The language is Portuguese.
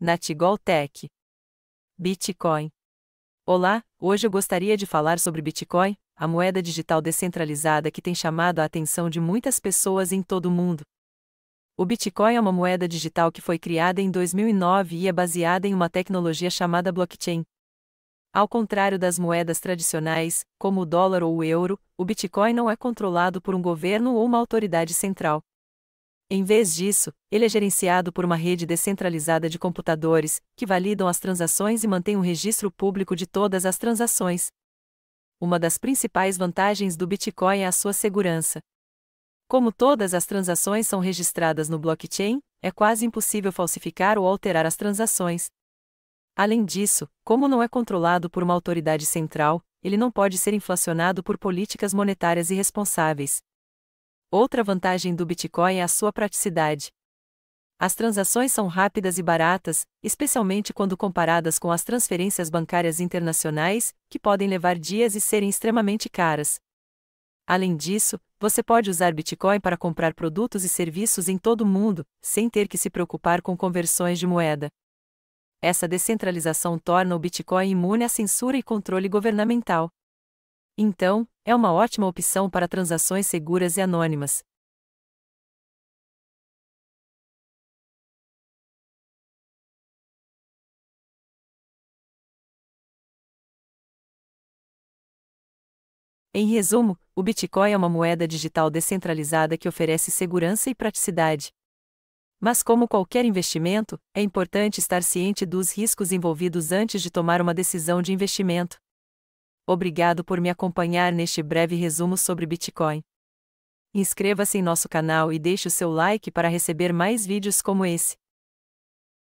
Natigol Tech. Bitcoin. Olá, hoje eu gostaria de falar sobre Bitcoin, a moeda digital descentralizada que tem chamado a atenção de muitas pessoas em todo o mundo. O Bitcoin é uma moeda digital que foi criada em 2009 e é baseada em uma tecnologia chamada blockchain. Ao contrário das moedas tradicionais, como o dólar ou o euro, o Bitcoin não é controlado por um governo ou uma autoridade central. Em vez disso, ele é gerenciado por uma rede descentralizada de computadores, que validam as transações e mantém um registro público de todas as transações. Uma das principais vantagens do Bitcoin é a sua segurança. Como todas as transações são registradas no blockchain, é quase impossível falsificar ou alterar as transações. Além disso, como não é controlado por uma autoridade central, ele não pode ser inflacionado por políticas monetárias irresponsáveis. Outra vantagem do Bitcoin é a sua praticidade. As transações são rápidas e baratas, especialmente quando comparadas com as transferências bancárias internacionais, que podem levar dias e serem extremamente caras. Além disso, você pode usar Bitcoin para comprar produtos e serviços em todo o mundo, sem ter que se preocupar com conversões de moeda. Essa descentralização torna o Bitcoin imune à censura e controle governamental. Então, é uma ótima opção para transações seguras e anônimas. Em resumo, o Bitcoin é uma moeda digital descentralizada que oferece segurança e praticidade. Mas, como qualquer investimento, é importante estar ciente dos riscos envolvidos antes de tomar uma decisão de investimento. Obrigado por me acompanhar neste breve resumo sobre Bitcoin. Inscreva-se em nosso canal e deixe o seu like para receber mais vídeos como esse.